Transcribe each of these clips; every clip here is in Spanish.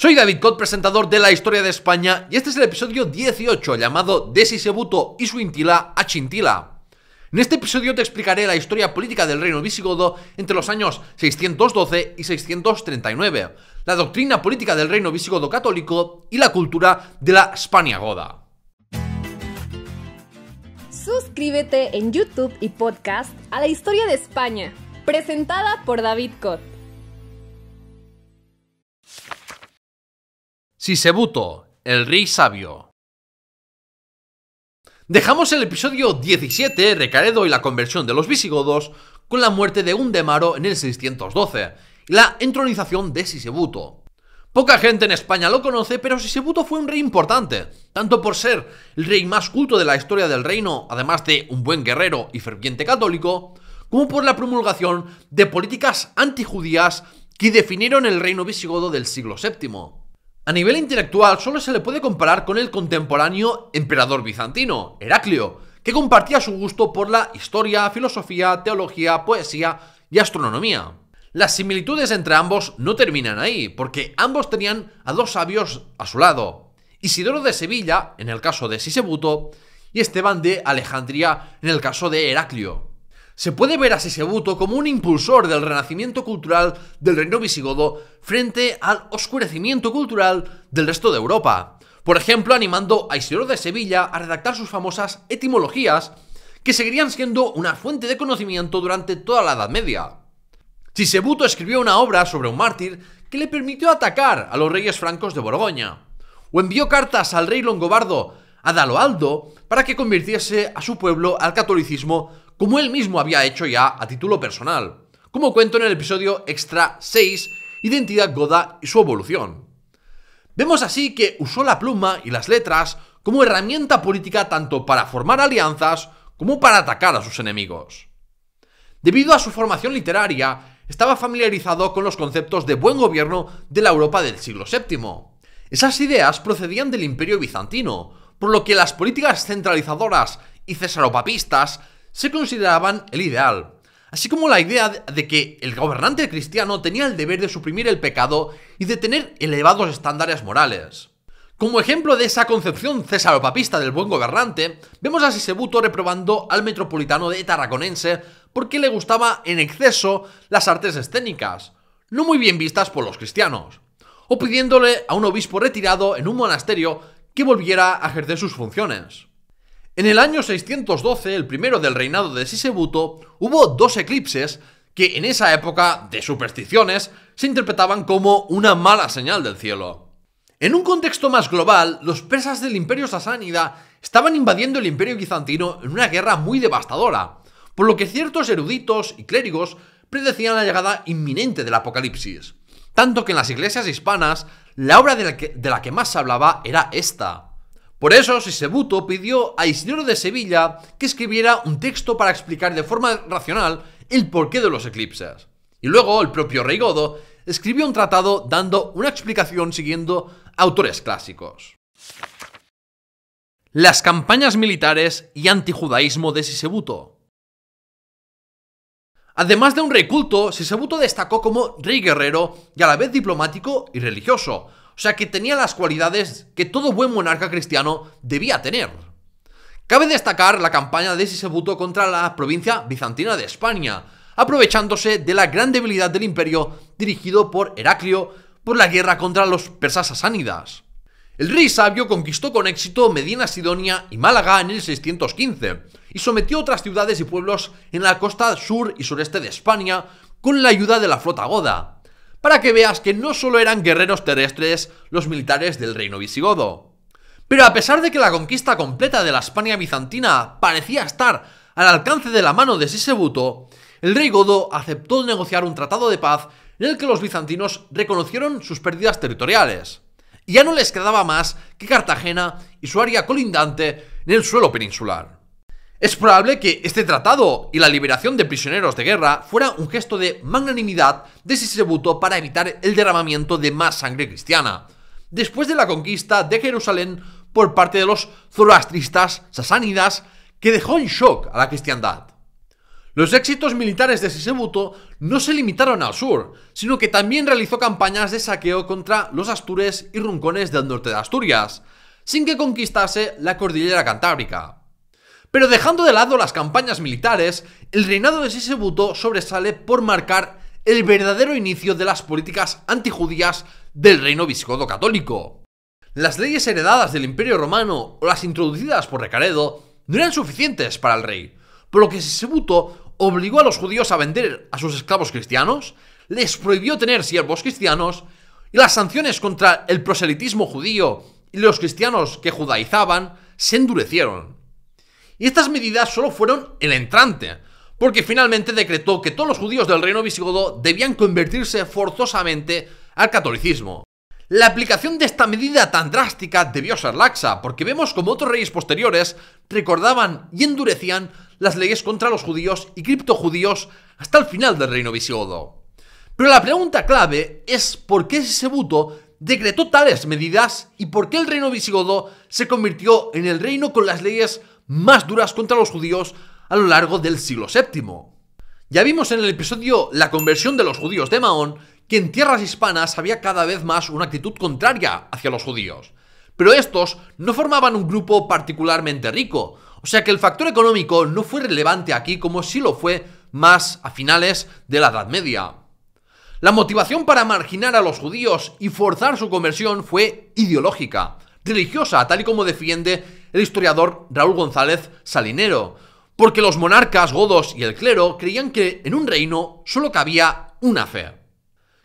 Soy David Cot, presentador de La Historia de España, y este es el episodio 18 llamado De Sisebuto y su intila a Chintila. En este episodio te explicaré la historia política del reino visigodo entre los años 612 y 639, la doctrina política del reino visigodo católico y la cultura de la Spaniagoda. Goda. Suscríbete en YouTube y podcast a La Historia de España, presentada por David Cot. Sisebuto, el rey sabio. Dejamos el episodio 17, Recaredo y la conversión de los visigodos, con la muerte de Demaro en el 612 y la entronización de Sisebuto. Poca gente en España lo conoce, pero Sisebuto fue un rey importante, tanto por ser el rey más culto de la historia del reino, además de un buen guerrero y ferviente católico, como por la promulgación de políticas antijudías que definieron el reino visigodo del siglo VII. A nivel intelectual solo se le puede comparar con el contemporáneo emperador bizantino, Heraclio, que compartía su gusto por la historia, filosofía, teología, poesía y astronomía. Las similitudes entre ambos no terminan ahí, porque ambos tenían a dos sabios a su lado. Isidoro de Sevilla, en el caso de Sisebuto, y Esteban de Alejandría, en el caso de Heraclio se puede ver a Sisebuto como un impulsor del renacimiento cultural del reino visigodo frente al oscurecimiento cultural del resto de Europa. Por ejemplo, animando a Isidoro de Sevilla a redactar sus famosas etimologías, que seguirían siendo una fuente de conocimiento durante toda la Edad Media. Sisebuto escribió una obra sobre un mártir que le permitió atacar a los reyes francos de Borgoña, o envió cartas al rey longobardo Adaloaldo para que convirtiese a su pueblo al catolicismo como él mismo había hecho ya a título personal, como cuento en el episodio Extra 6, Identidad Goda y su evolución. Vemos así que usó la pluma y las letras como herramienta política tanto para formar alianzas como para atacar a sus enemigos. Debido a su formación literaria, estaba familiarizado con los conceptos de buen gobierno de la Europa del siglo VII. Esas ideas procedían del Imperio Bizantino, por lo que las políticas centralizadoras y cesaropapistas se consideraban el ideal, así como la idea de que el gobernante cristiano tenía el deber de suprimir el pecado y de tener elevados estándares morales. Como ejemplo de esa concepción cesaropapista del buen gobernante, vemos a Sisebuto reprobando al metropolitano de Tarraconense porque le gustaba en exceso las artes escénicas, no muy bien vistas por los cristianos, o pidiéndole a un obispo retirado en un monasterio que volviera a ejercer sus funciones. En el año 612, el primero del reinado de Sisebuto, hubo dos eclipses que en esa época de supersticiones se interpretaban como una mala señal del cielo. En un contexto más global, los persas del imperio sasánida estaban invadiendo el imperio bizantino en una guerra muy devastadora, por lo que ciertos eruditos y clérigos predecían la llegada inminente del apocalipsis, tanto que en las iglesias hispanas la obra de la que, más se hablaba era esta, por eso Sisebuto pidió a Isidoro de Sevilla que escribiera un texto para explicar de forma racional el porqué de los eclipses. Y luego el propio rey Godo escribió un tratado dando una explicación siguiendo autores clásicos. Las campañas militares y antijudaísmo de Sisebuto. Además de un rey culto, Sisebuto destacó como rey guerrero y a la vez diplomático y religioso, o sea que tenía las cualidades que todo buen monarca cristiano debía tener. Cabe destacar la campaña de Sisebuto contra la provincia bizantina de España, aprovechándose de la gran debilidad del imperio dirigido por Heraclio por la guerra contra los persas asánidas. El rey sabio conquistó con éxito Medina Sidonia y Málaga en el 615 y sometió otras ciudades y pueblos en la costa sur y sureste de España con la ayuda de la flota goda para que veas que no solo eran guerreros terrestres los militares del reino visigodo. Pero a pesar de que la conquista completa de la España bizantina parecía estar al alcance de la mano de Sisebuto, el rey Godo aceptó negociar un tratado de paz en el que los bizantinos reconocieron sus pérdidas territoriales. Y ya no les quedaba más que Cartagena y su área colindante en el suelo peninsular. Es probable que este tratado y la liberación de prisioneros de guerra fuera un gesto de magnanimidad de Sisebuto para evitar el derramamiento de más sangre cristiana. Después de la conquista de Jerusalén por parte de los zoroastristas sasánidas, que dejó en shock a la cristiandad. Los éxitos militares de Sisebuto no se limitaron al sur, sino que también realizó campañas de saqueo contra los astures y runcones del norte de Asturias, sin que conquistase la cordillera cantábrica. Pero dejando de lado las campañas militares, el reinado de Sisebuto sobresale por marcar el verdadero inicio de las políticas antijudías del reino visigodo católico. Las leyes heredadas del Imperio Romano o las introducidas por Recaredo no eran suficientes para el rey, por lo que Sisebuto obligó a los judíos a vender a sus esclavos cristianos, les prohibió tener siervos cristianos y las sanciones contra el proselitismo judío y los cristianos que judaizaban se endurecieron. Y estas medidas solo fueron el entrante, porque finalmente decretó que todos los judíos del reino visigodo debían convertirse forzosamente al catolicismo. La aplicación de esta medida tan drástica debió ser laxa, porque vemos como otros reyes posteriores recordaban y endurecían las leyes contra los judíos y criptojudíos hasta el final del reino visigodo. Pero la pregunta clave es por qué Sebuto decretó tales medidas y por qué el reino visigodo se convirtió en el reino con las leyes más duras contra los judíos a lo largo del siglo VII. Ya vimos en el episodio La conversión de los judíos de Mahón que en tierras hispanas había cada vez más una actitud contraria hacia los judíos. Pero estos no formaban un grupo particularmente rico, o sea que el factor económico no fue relevante aquí como sí si lo fue más a finales de la Edad Media. La motivación para marginar a los judíos y forzar su conversión fue ideológica, religiosa, tal y como defiende el historiador Raúl González Salinero, porque los monarcas godos y el clero creían que en un reino solo cabía una fe.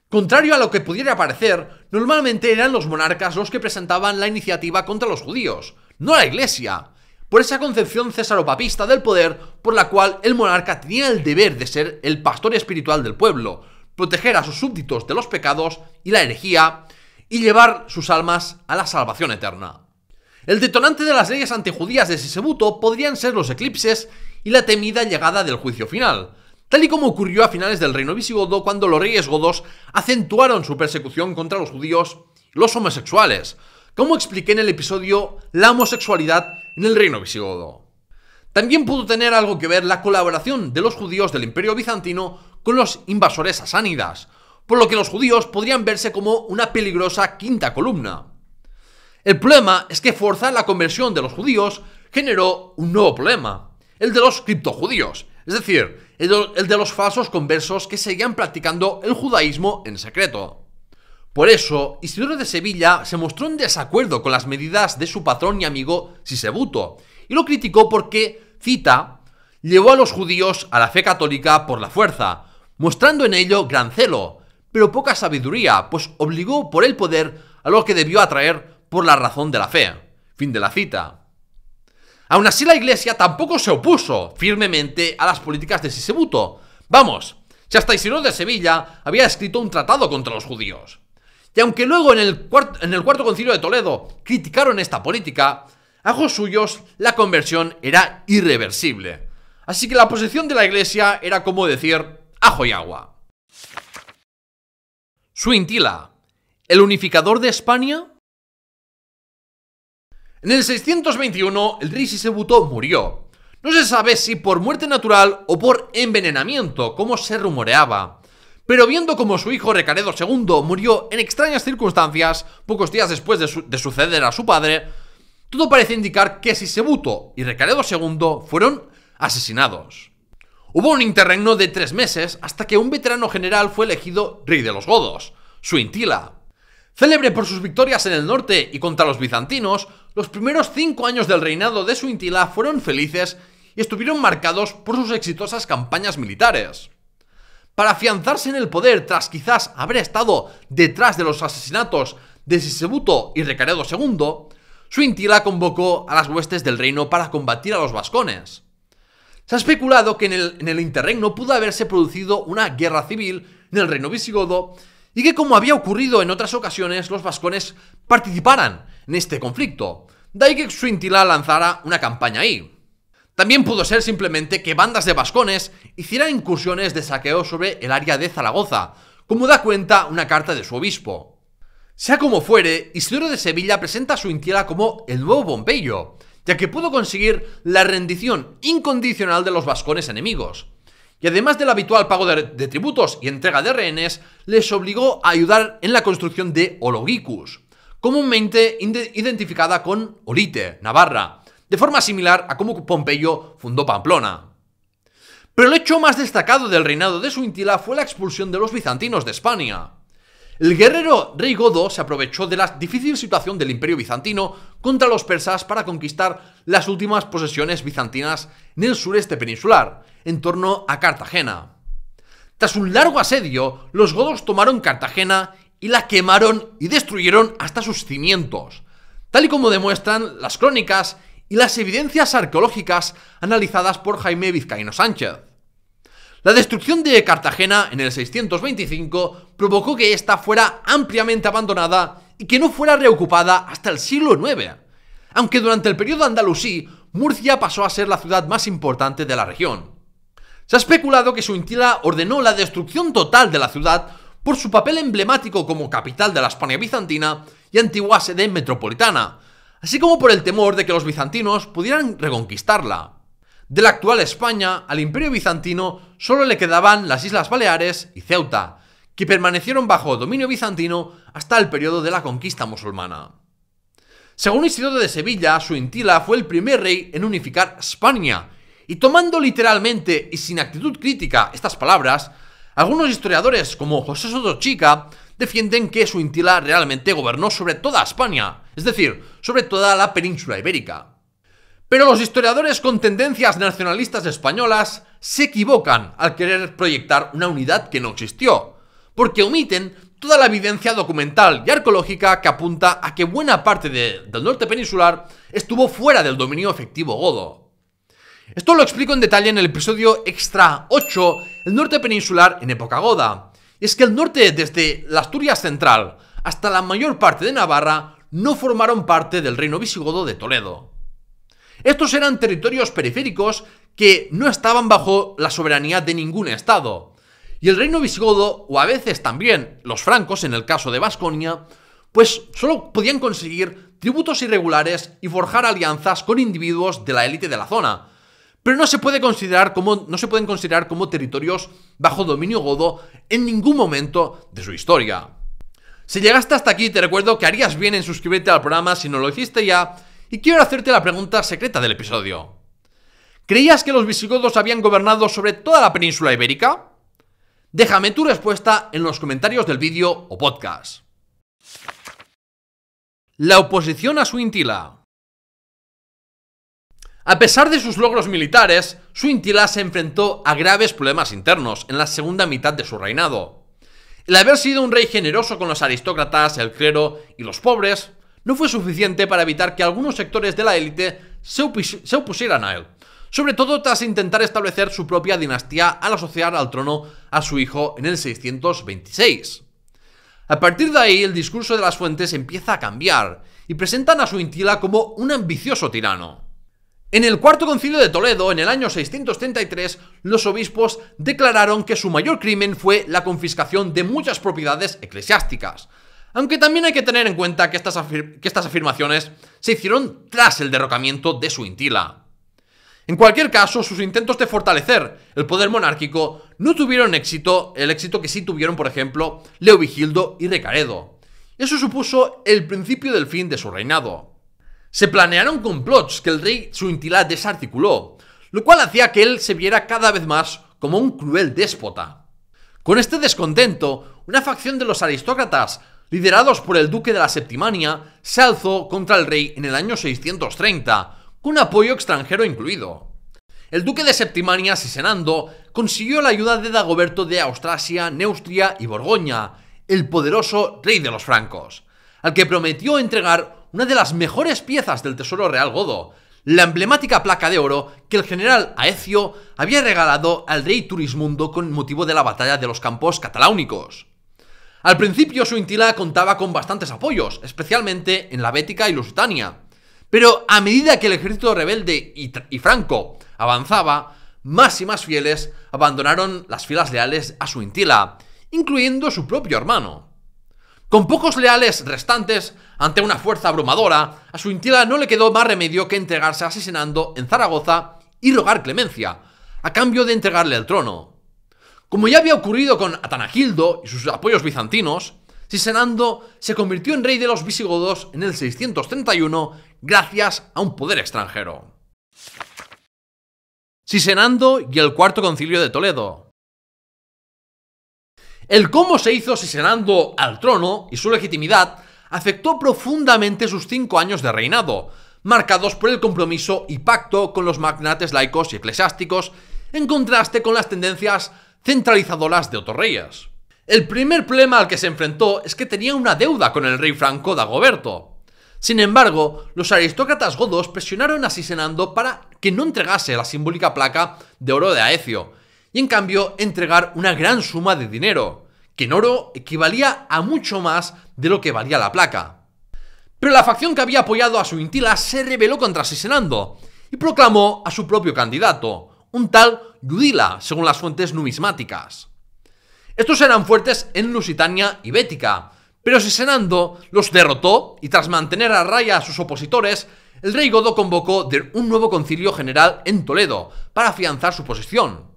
Contrario a lo que pudiera parecer, normalmente eran los monarcas los que presentaban la iniciativa contra los judíos, no la iglesia, por esa concepción césaropapista del poder por la cual el monarca tenía el deber de ser el pastor espiritual del pueblo, proteger a sus súbditos de los pecados y la herejía y llevar sus almas a la salvación eterna. El detonante de las leyes antijudías de Sisebuto podrían ser los eclipses y la temida llegada del juicio final, tal y como ocurrió a finales del reino visigodo cuando los reyes godos acentuaron su persecución contra los judíos y los homosexuales, como expliqué en el episodio La homosexualidad en el reino visigodo. También pudo tener algo que ver la colaboración de los judíos del imperio bizantino con los invasores asánidas, por lo que los judíos podrían verse como una peligrosa quinta columna. El problema es que forzar la conversión de los judíos generó un nuevo problema, el de los criptojudíos, es decir, el de, los falsos conversos que seguían practicando el judaísmo en secreto. Por eso, Isidoro de Sevilla se mostró en desacuerdo con las medidas de su patrón y amigo Sisebuto, y lo criticó porque, cita, llevó a los judíos a la fe católica por la fuerza, mostrando en ello gran celo, pero poca sabiduría, pues obligó por el poder a lo que debió atraer por la razón de la fe. Fin de la cita. Aún así, la Iglesia tampoco se opuso firmemente a las políticas de Sisebuto. Vamos, si hasta Isidoro de Sevilla había escrito un tratado contra los judíos. Y aunque luego en el, Cuarto Concilio de Toledo criticaron esta política, a suyos la conversión era irreversible. Así que la posición de la Iglesia era como decir ajo y agua. Suintila, el unificador de España en el 621, el rey Sisebuto murió. No se sabe si por muerte natural o por envenenamiento, como se rumoreaba. Pero viendo como su hijo Recaredo II murió en extrañas circunstancias pocos días después de, de suceder a su padre, todo parece indicar que Sisebuto y Recaredo II fueron asesinados. Hubo un interregno de tres meses hasta que un veterano general fue elegido rey de los godos, Suintila. Célebre por sus victorias en el norte y contra los bizantinos, los primeros cinco años del reinado de Suintila fueron felices y estuvieron marcados por sus exitosas campañas militares. Para afianzarse en el poder tras quizás haber estado detrás de los asesinatos de Sisebuto y Recaredo II, Suintila convocó a las huestes del reino para combatir a los vascones. Se ha especulado que en el, en el interregno pudo haberse producido una guerra civil en el reino visigodo y que como había ocurrido en otras ocasiones los vascones participaran ...en este conflicto. igual que lanzara una campaña ahí. También pudo ser simplemente que bandas de vascones hicieran incursiones de saqueo sobre el área de Zaragoza, como da cuenta una carta de su obispo. Sea como fuere, Isidoro de Sevilla presenta a Suintila como el nuevo Pompeyo, ya que pudo conseguir la rendición incondicional de los vascones enemigos. Y además del habitual pago de, tributos y entrega de rehenes, les obligó a ayudar en la construcción de Ologicus, comúnmente identificada con Olite, Navarra, de forma similar a cómo Pompeyo fundó Pamplona. Pero el hecho más destacado del reinado de Suintila fue la expulsión de los bizantinos de España. El guerrero rey Godo se aprovechó de la difícil situación del imperio bizantino contra los persas para conquistar las últimas posesiones bizantinas en el sureste peninsular, en torno a Cartagena. Tras un largo asedio, los godos tomaron Cartagena y la quemaron y destruyeron hasta sus cimientos, tal y como demuestran las crónicas y las evidencias arqueológicas analizadas por Jaime Vizcaíno Sánchez. La destrucción de Cartagena en el 625 provocó que ésta fuera ampliamente abandonada y que no fuera reocupada hasta el siglo IX, aunque durante el periodo andalusí Murcia pasó a ser la ciudad más importante de la región. Se ha especulado que Suintila ordenó la destrucción total de la ciudad por su papel emblemático como capital de la España bizantina y antigua sede metropolitana, así como por el temor de que los bizantinos pudieran reconquistarla. De la actual España al imperio bizantino solo le quedaban las Islas Baleares y Ceuta, que permanecieron bajo dominio bizantino hasta el periodo de la conquista musulmana. Según historiador de Sevilla, Suintila fue el primer rey en unificar España, y tomando literalmente y sin actitud crítica estas palabras, algunos historiadores, como José Soto Chica, defienden que su Suintila realmente gobernó sobre toda España, es decir, sobre toda la península ibérica. Pero los historiadores con tendencias nacionalistas españolas se equivocan al querer proyectar una unidad que no existió, porque omiten toda la evidencia documental y arqueológica que apunta a que buena parte del norte peninsular estuvo fuera del dominio efectivo godo. Esto lo explico en detalle en el episodio extra 8, el norte peninsular en época goda. Y es que el norte, desde la Asturias central hasta la mayor parte de Navarra, no formaron parte del reino visigodo de Toledo. Estos eran territorios periféricos que no estaban bajo la soberanía de ningún estado. Y el reino visigodo, o a veces también los francos en el caso de Vasconia, pues solo podían conseguir tributos irregulares y forjar alianzas con individuos de la élite de la zona, pero no se, puede considerar como, no se pueden considerar como territorios bajo dominio godo en ningún momento de su historia. Si llegaste hasta aquí, te recuerdo que harías bien en suscribirte al programa si no lo hiciste ya, y quiero hacerte la pregunta secreta del episodio. ¿Creías que los visigodos habían gobernado sobre toda la península ibérica? Déjame tu respuesta en los comentarios del vídeo o podcast. La oposición a Suintila. A pesar de sus logros militares, Suintila se enfrentó a graves problemas internos en la segunda mitad de su reinado. El haber sido un rey generoso con los aristócratas, el clero y los pobres no fue suficiente para evitar que algunos sectores de la élite se, opusieran a él, sobre todo tras intentar establecer su propia dinastía al asociar al trono a su hijo en el 626. A partir de ahí, el discurso de las fuentes empieza a cambiar y presentan a Suintila como un ambicioso tirano. En el cuarto concilio de Toledo, en el año 633, los obispos declararon que su mayor crimen fue la confiscación de muchas propiedades eclesiásticas. Aunque también hay que tener en cuenta que estas, que estas afirmaciones se hicieron tras el derrocamiento de Suintila. En cualquier caso, sus intentos de fortalecer el poder monárquico no tuvieron éxito, el éxito que sí tuvieron, por ejemplo, Leovigildo y Recaredo. Eso supuso el principio del fin de su reinado. Se planearon complots que el rey Suintila desarticuló, lo cual hacía que él se viera cada vez más como un cruel déspota. Con este descontento, una facción de los aristócratas, liderados por el duque de la Septimania, se alzó contra el rey en el año 630, con apoyo extranjero incluido. El duque de Septimania, Sisenando, consiguió la ayuda de Dagoberto de Austrasia, Neustria y Borgoña, el poderoso rey de los francos, al que prometió entregar una de las mejores piezas del Tesoro Real Godo, la emblemática placa de oro que el general Aecio había regalado al rey Turismundo con motivo de la batalla de los campos cataláunicos. Al principio su Intila contaba con bastantes apoyos, especialmente en la Bética y Lusitania, pero a medida que el ejército rebelde y, y franco avanzaba, más y más fieles abandonaron las filas leales a Suintila, incluyendo su propio hermano. Con pocos leales restantes, ante una fuerza abrumadora, a su intila no le quedó más remedio que entregarse asesinando en Zaragoza y rogar clemencia, a cambio de entregarle el trono. Como ya había ocurrido con Atanagildo y sus apoyos bizantinos, Sisenando se convirtió en rey de los visigodos en el 631 gracias a un poder extranjero. Sisenando y el Cuarto Concilio de Toledo. El cómo se hizo asesinando al trono y su legitimidad afectó profundamente sus cinco años de reinado, marcados por el compromiso y pacto con los magnates laicos y eclesiásticos, en contraste con las tendencias centralizadoras de otros reyes. El primer problema al que se enfrentó es que tenía una deuda con el rey franco Dagoberto. Sin embargo, los aristócratas godos presionaron a Sisenando para que no entregase la simbólica placa de oro de Aecio, y en cambio entregar una gran suma de dinero, que en oro equivalía a mucho más de lo que valía la placa. Pero la facción que había apoyado a Suintila se rebeló contra Sisenando y proclamó a su propio candidato, un tal Yudila, según las fuentes numismáticas. Estos eran fuertes en Lusitania y Bética, pero Sisenando los derrotó y tras mantener a raya a sus opositores, el rey Godo convocó un nuevo concilio general en Toledo para afianzar su posición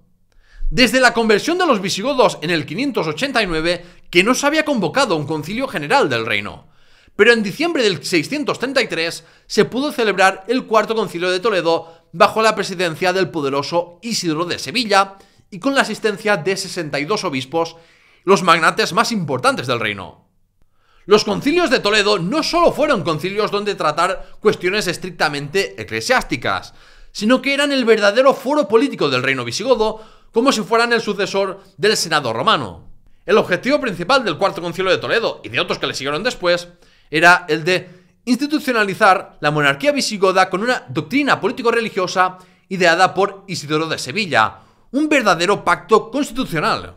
desde la conversión de los visigodos en el 589 que no se había convocado un concilio general del reino. Pero en diciembre del 633 se pudo celebrar el cuarto concilio de Toledo bajo la presidencia del poderoso Isidro de Sevilla y con la asistencia de 62 obispos, los magnates más importantes del reino. Los concilios de Toledo no solo fueron concilios donde tratar cuestiones estrictamente eclesiásticas, sino que eran el verdadero foro político del reino visigodo, como si fueran el sucesor del Senado romano. El objetivo principal del Cuarto Concilio de Toledo y de otros que le siguieron después era el de institucionalizar la monarquía visigoda con una doctrina político-religiosa ideada por Isidoro de Sevilla, un verdadero pacto constitucional.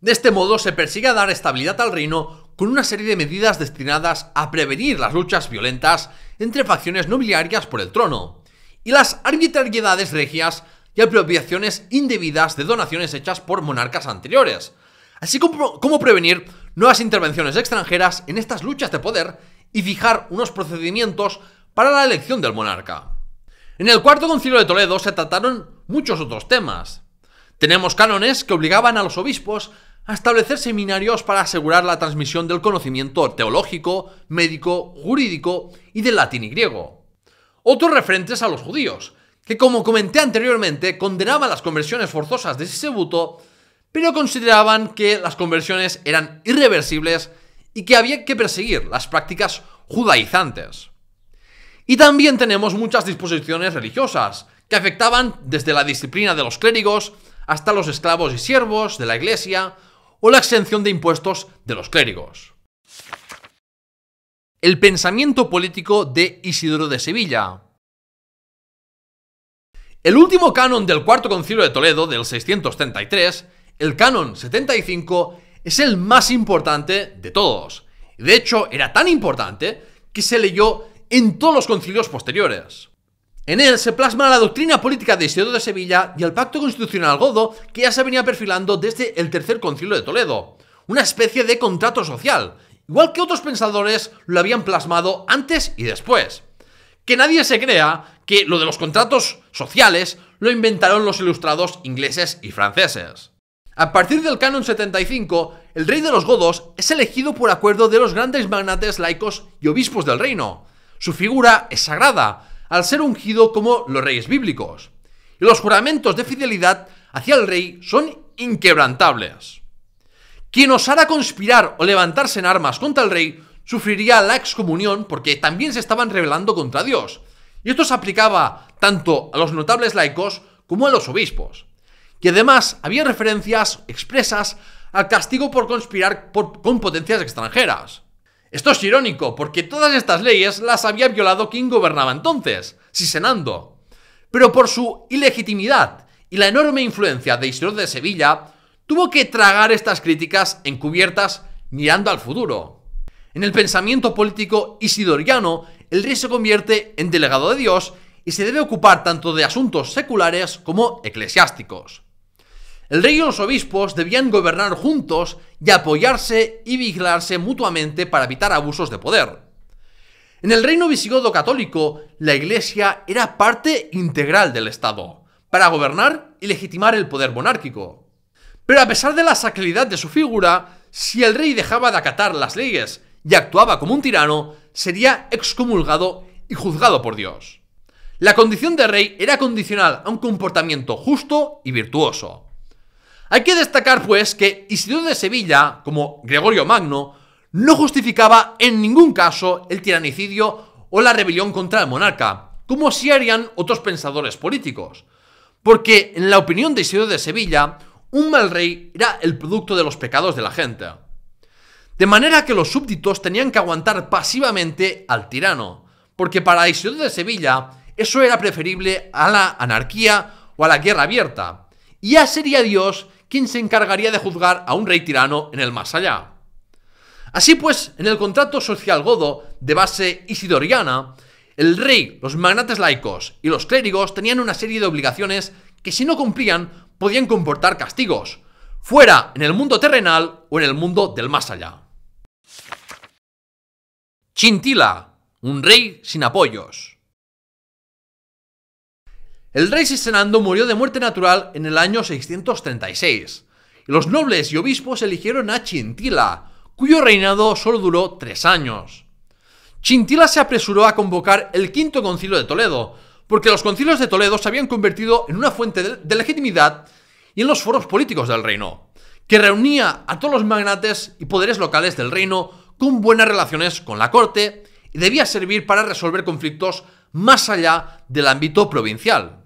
De este modo se persigue a dar estabilidad al reino con una serie de medidas destinadas a prevenir las luchas violentas entre facciones nobiliarias por el trono y las arbitrariedades regias y apropiaciones indebidas de donaciones hechas por monarcas anteriores, así como, prevenir nuevas intervenciones extranjeras en estas luchas de poder y fijar unos procedimientos para la elección del monarca. En el cuarto concilio de Toledo se trataron muchos otros temas. Tenemos cánones que obligaban a los obispos a establecer seminarios para asegurar la transmisión del conocimiento teológico, médico, jurídico y del latín y griego. Otros referentes a los judíos, que como comenté anteriormente, condenaba las conversiones forzosas de Sisebuto, pero consideraban que las conversiones eran irreversibles y que había que perseguir las prácticas judaizantes. Y también tenemos muchas disposiciones religiosas, que afectaban desde la disciplina de los clérigos hasta los esclavos y siervos de la Iglesia o la exención de impuestos de los clérigos. El pensamiento político de Isidoro de Sevilla, el último canon del Cuarto Concilio de Toledo, del 633, el canon 75, es el más importante de todos. De hecho, era tan importante que se leyó en todos los concilios posteriores. En él se plasma la doctrina política de Isidoro de Sevilla y el pacto constitucional godo que ya se venía perfilando desde el tercer concilio de Toledo, una especie de contrato social, igual que otros pensadores lo habían plasmado antes y después. Que nadie se crea que lo de los contratos sociales lo inventaron los ilustrados ingleses y franceses. A partir del canon 75, el rey de los godos es elegido por acuerdo de los grandes magnates laicos y obispos del reino. Su figura es sagrada, al ser ungido como los reyes bíblicos. Y los juramentos de fidelidad hacia el rey son inquebrantables. Quien osara conspirar o levantarse en armas contra el rey sufriría la excomunión porque también se estaban rebelando contra Dios. Y esto se aplicaba tanto a los notables laicos como a los obispos. que además había referencias expresas al castigo por conspirar con potencias extranjeras. Esto es irónico, porque todas estas leyes las había violado quien gobernaba entonces, Sisenando. Pero por su ilegitimidad y la enorme influencia de Isidoro de Sevilla, tuvo que tragar estas críticas encubiertas mirando al futuro. En el pensamiento político isidoriano el rey se convierte en delegado de Dios y se debe ocupar tanto de asuntos seculares como eclesiásticos. El rey y los obispos debían gobernar juntos y apoyarse y vigilarse mutuamente para evitar abusos de poder. En el reino visigodo católico, la Iglesia era parte integral del Estado, para gobernar y legitimar el poder monárquico. Pero a pesar de la sacralidad de su figura, si el rey dejaba de acatar las leyes y actuaba como un tirano, sería excomulgado y juzgado por Dios. La condición de rey era condicional a un comportamiento justo y virtuoso. Hay que destacar, pues, que Isidoro de Sevilla, como Gregorio Magno, no justificaba en ningún caso el tiranicidio o la rebelión contra el monarca, como si harían otros pensadores políticos. Porque, en la opinión de Isidoro de Sevilla, un mal rey era el producto de los pecados de la gente. De manera que los súbditos tenían que aguantar pasivamente al tirano, porque para Isidoro de Sevilla eso era preferible a la anarquía o a la guerra abierta, y ya sería Dios quien se encargaría de juzgar a un rey tirano en el más allá. Así pues, en el contrato social godo de base isidoriana, el rey, los magnates laicos y los clérigos tenían una serie de obligaciones que si no cumplían podían comportar castigos, fuera en el mundo terrenal o en el mundo del más allá. Chintila, un rey sin apoyos. El rey Sisenando murió de muerte natural en el año 636, y los nobles y obispos eligieron a Chintila, cuyo reinado solo duró tres años. Chintila se apresuró a convocar el quinto concilio de Toledo, porque los concilios de Toledo se habían convertido en una fuente de legitimidad y en los foros políticos del reino, que reunía a todos los magnates y poderes locales del reino con buenas relaciones con la corte y debía servir para resolver conflictos más allá del ámbito provincial.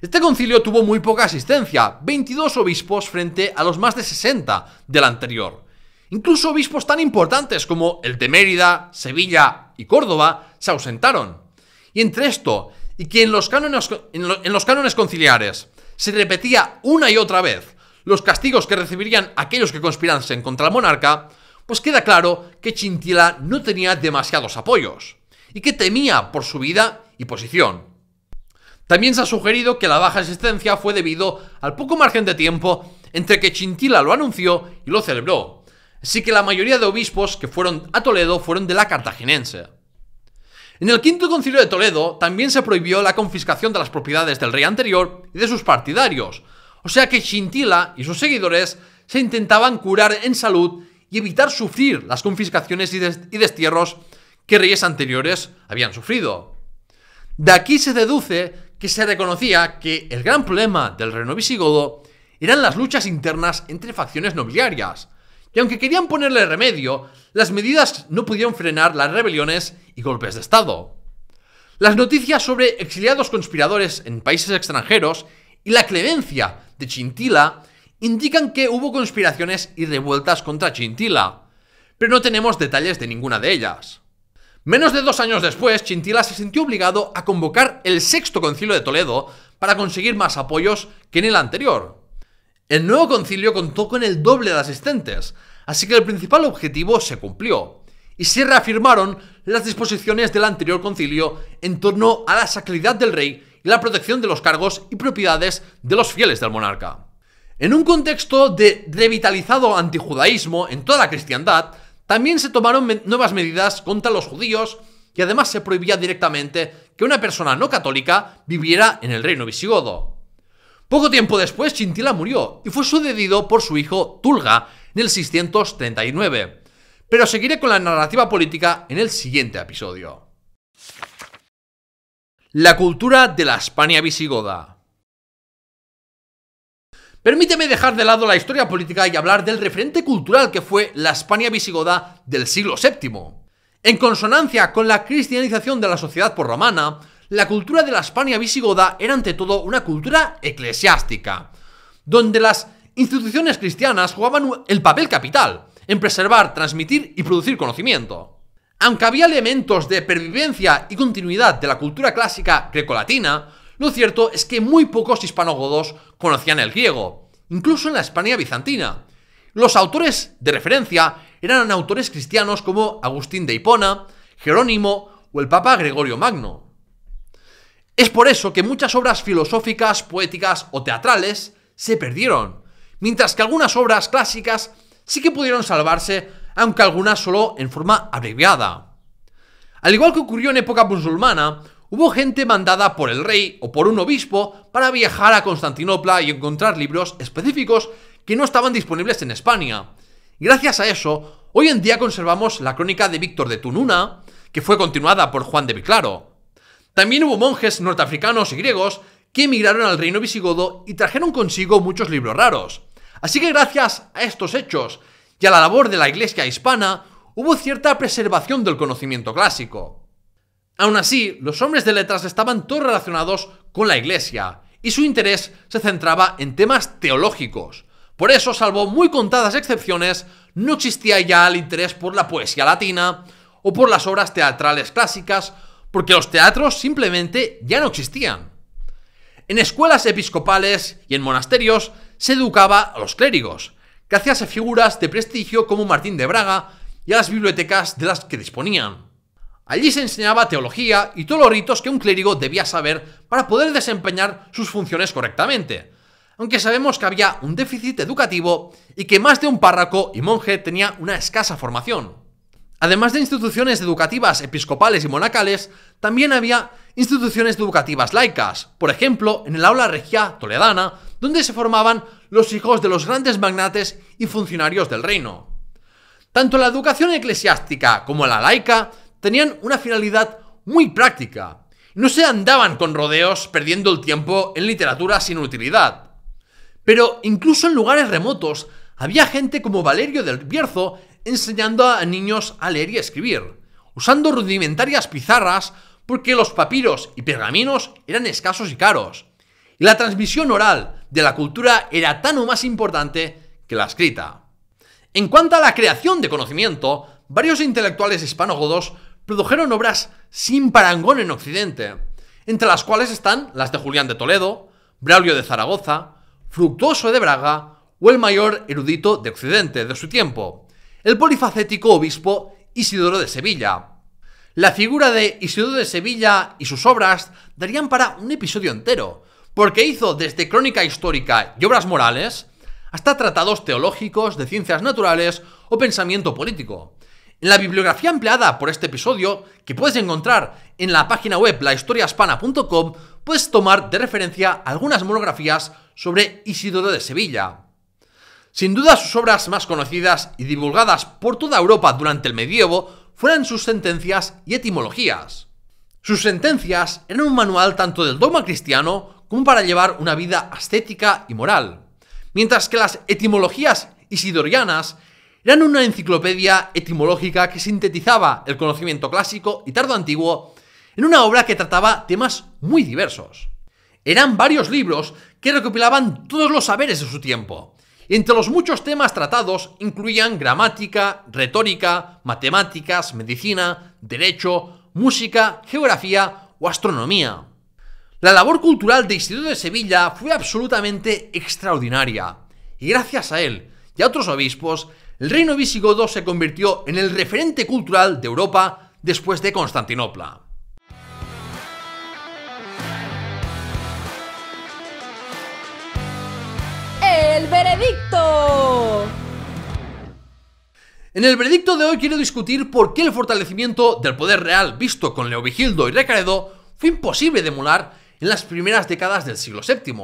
Este concilio tuvo muy poca asistencia, 22 obispos frente a los más de 60 del anterior. Incluso obispos tan importantes como el de Mérida, Sevilla y Córdoba se ausentaron. Y entre esto, y que en los cánones, conciliares se repetía una y otra vez los castigos que recibirían aquellos que conspirasen contra el monarca, pues queda claro que Chintila no tenía demasiados apoyos y que temía por su vida y posición. También se ha sugerido que la baja existencia fue debido al poco margen de tiempo entre que Chintila lo anunció y lo celebró, así que la mayoría de obispos que fueron a Toledo fueron de la cartaginense. En el quinto concilio de Toledo también se prohibió la confiscación de las propiedades del rey anterior y de sus partidarios, o sea que Chintila y sus seguidores se intentaban curar en salud y evitar sufrir las confiscaciones y, destierros que reyes anteriores habían sufrido. De aquí se deduce que se reconocía que el gran problema del reino visigodo eran las luchas internas entre facciones nobiliarias, y aunque querían ponerle remedio, las medidas no pudieron frenar las rebeliones y golpes de Estado. Las noticias sobre exiliados conspiradores en países extranjeros y la clemencia de Chintila indican que hubo conspiraciones y revueltas contra Chintila, pero no tenemos detalles de ninguna de ellas. Menos de dos años después, Chintila se sintió obligado a convocar el sexto concilio de Toledo para conseguir más apoyos que en el anterior. El nuevo concilio contó con el doble de asistentes, así que el principal objetivo se cumplió, y se reafirmaron las disposiciones del anterior concilio en torno a la sacralidad del rey y la protección de los cargos y propiedades de los fieles del monarca. En un contexto de revitalizado antijudaísmo en toda la cristiandad, también se tomaron nuevas medidas contra los judíos y además se prohibía directamente que una persona no católica viviera en el reino visigodo. Poco tiempo después, Chintila murió y fue sucedido por su hijo Tulga en el 639. Pero seguiré con la narrativa política en el siguiente episodio. La cultura de la España visigoda. Permíteme dejar de lado la historia política y hablar del referente cultural que fue la España visigoda del siglo VII. En consonancia con la cristianización de la sociedad porromana, la cultura de la España visigoda era ante todo una cultura eclesiástica, donde las instituciones cristianas jugaban el papel capital en preservar, transmitir y producir conocimiento. Aunque había elementos de pervivencia y continuidad de la cultura clásica grecolatina, lo cierto es que muy pocos hispanogodos conocían el griego, incluso en la Hispania bizantina. Los autores de referencia eran autores cristianos como Agustín de Hipona, Jerónimo o el Papa Gregorio Magno. Es por eso que muchas obras filosóficas, poéticas o teatrales se perdieron, mientras que algunas obras clásicas sí que pudieron salvarse, aunque algunas solo en forma abreviada. Al igual que ocurrió en época musulmana, hubo gente mandada por el rey o por un obispo para viajar a Constantinopla y encontrar libros específicos que no estaban disponibles en España. Gracias a eso, hoy en día conservamos la crónica de Víctor de Tununa, que fue continuada por Juan de Viclaro. También hubo monjes norteafricanos y griegos que emigraron al reino visigodo y trajeron consigo muchos libros raros. Así que gracias a estos hechos y a la labor de la Iglesia hispana, hubo cierta preservación del conocimiento clásico. Aún así, los hombres de letras estaban todos relacionados con la Iglesia, y su interés se centraba en temas teológicos. Por eso, salvo muy contadas excepciones, no existía ya el interés por la poesía latina o por las obras teatrales clásicas, porque los teatros simplemente ya no existían. En escuelas episcopales y en monasterios se educaba a los clérigos, gracias a figuras de prestigio como Martín de Braga y a las bibliotecas de las que disponían. Allí se enseñaba teología y todos los ritos que un clérigo debía saber para poder desempeñar sus funciones correctamente. Aunque sabemos que había un déficit educativo y que más de un párroco y monje tenía una escasa formación. Además de instituciones educativas episcopales y monacales, también había instituciones educativas laicas, por ejemplo, en el aula regia toledana, donde se formaban los hijos de los grandes magnates y funcionarios del reino. Tanto la educación eclesiástica como la laica tenían una finalidad muy práctica. No se andaban con rodeos perdiendo el tiempo en literatura sin utilidad. Pero incluso en lugares remotos había gente como Valerio del Bierzo enseñando a niños a leer y escribir, usando rudimentarias pizarras porque los papiros y pergaminos eran escasos y caros. Y la transmisión oral de la cultura era tan o más importante que la escrita. En cuanto a la creación de conocimiento, varios intelectuales hispanogodos produjeron obras sin parangón en Occidente, entre las cuales están las de Julián de Toledo, Braulio de Zaragoza, Fructuoso de Braga o el mayor erudito de Occidente de su tiempo, el polifacético obispo Isidoro de Sevilla. La figura de Isidoro de Sevilla y sus obras darían para un episodio entero, porque hizo desde crónica histórica y obras morales hasta tratados teológicos de ciencias naturales o pensamiento político. En la bibliografía empleada por este episodio, que puedes encontrar en la página web lahistoriaspana.com, puedes tomar de referencia algunas monografías sobre Isidoro de Sevilla. Sin duda sus obras más conocidas y divulgadas por toda Europa durante el medievo fueron sus sentencias y etimologías. Sus sentencias eran un manual tanto del dogma cristiano como para llevar una vida ascética y moral, mientras que las etimologías isidorianas eran una enciclopedia etimológica que sintetizaba el conocimiento clásico y tardo antiguo en una obra que trataba temas muy diversos. Eran varios libros que recopilaban todos los saberes de su tiempo. Entre los muchos temas tratados incluían gramática, retórica, matemáticas, medicina, derecho, música, geografía o astronomía. La labor cultural del Instituto de Sevilla fue absolutamente extraordinaria, y gracias a él y a otros obispos el reino visigodo se convirtió en el referente cultural de Europa después de Constantinopla. El veredicto. En el veredicto de hoy quiero discutir por qué el fortalecimiento del poder real visto con Leovigildo y Recaredo fue imposible de emular en las primeras décadas del siglo VII.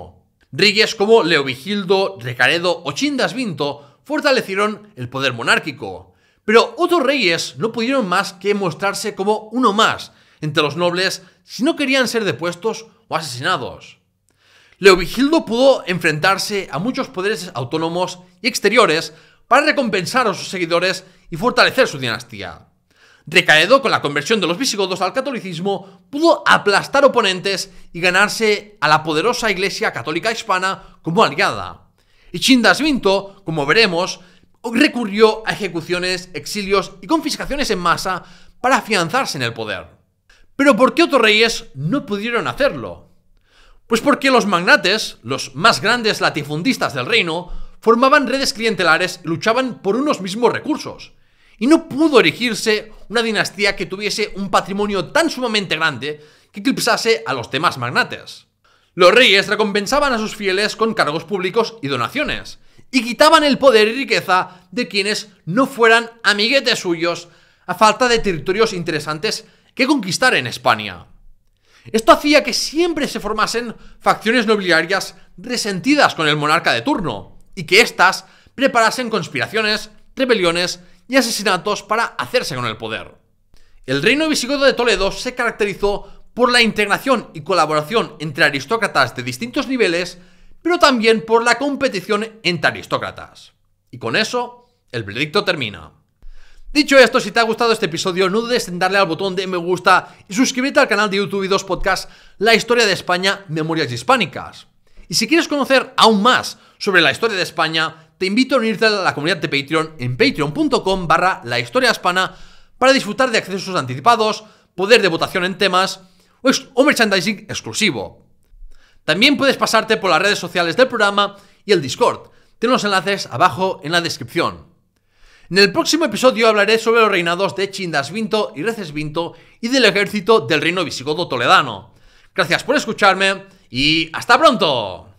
Reyes como Leovigildo, Recaredo o Chindas Vinto fortalecieron el poder monárquico. Pero otros reyes no pudieron más que mostrarse como uno más entre los nobles si no querían ser depuestos o asesinados. Leovigildo pudo enfrentarse a muchos poderes autónomos y exteriores para recompensar a sus seguidores y fortalecer su dinastía. Recaedo con la conversión de los visigodos al catolicismo, pudo aplastar oponentes y ganarse a la poderosa Iglesia Católica Hispana como aliada y Chindasvinto, como veremos, recurrió a ejecuciones, exilios y confiscaciones en masa para afianzarse en el poder. Pero ¿por qué otros reyes no pudieron hacerlo? Pues porque los magnates, los más grandes latifundistas del reino, formaban redes clientelares y luchaban por unos mismos recursos. Y no pudo erigirse una dinastía que tuviese un patrimonio tan sumamente grande que eclipsase a los demás magnates. Los reyes recompensaban a sus fieles con cargos públicos y donaciones, y quitaban el poder y riqueza de quienes no fueran amiguetes suyos a falta de territorios interesantes que conquistar en España. Esto hacía que siempre se formasen facciones nobiliarias resentidas con el monarca de turno, y que éstas preparasen conspiraciones, rebeliones y asesinatos para hacerse con el poder. El reino visigodo de Toledo se caracterizó por la integración y colaboración entre aristócratas de distintos niveles, pero también por la competición entre aristócratas. Y con eso, el veredicto termina. Dicho esto, si te ha gustado este episodio, no dudes en darle al botón de me gusta y suscribirte al canal de YouTube y dos podcasts La historia de España, Memorias Hispánicas. Y si quieres conocer aún más sobre la historia de España, te invito a unirte a la comunidad de Patreon en patreon.com barra la historia hispana para disfrutar de accesos anticipados, poder de votación en temas o merchandising exclusivo. También puedes pasarte por las redes sociales del programa y el Discord. Tengo los enlaces abajo en la descripción. En el próximo episodio hablaré sobre los reinados de Chindasvinto y Recesvinto y del ejército del reino visigodo toledano. Gracias por escucharme y hasta pronto.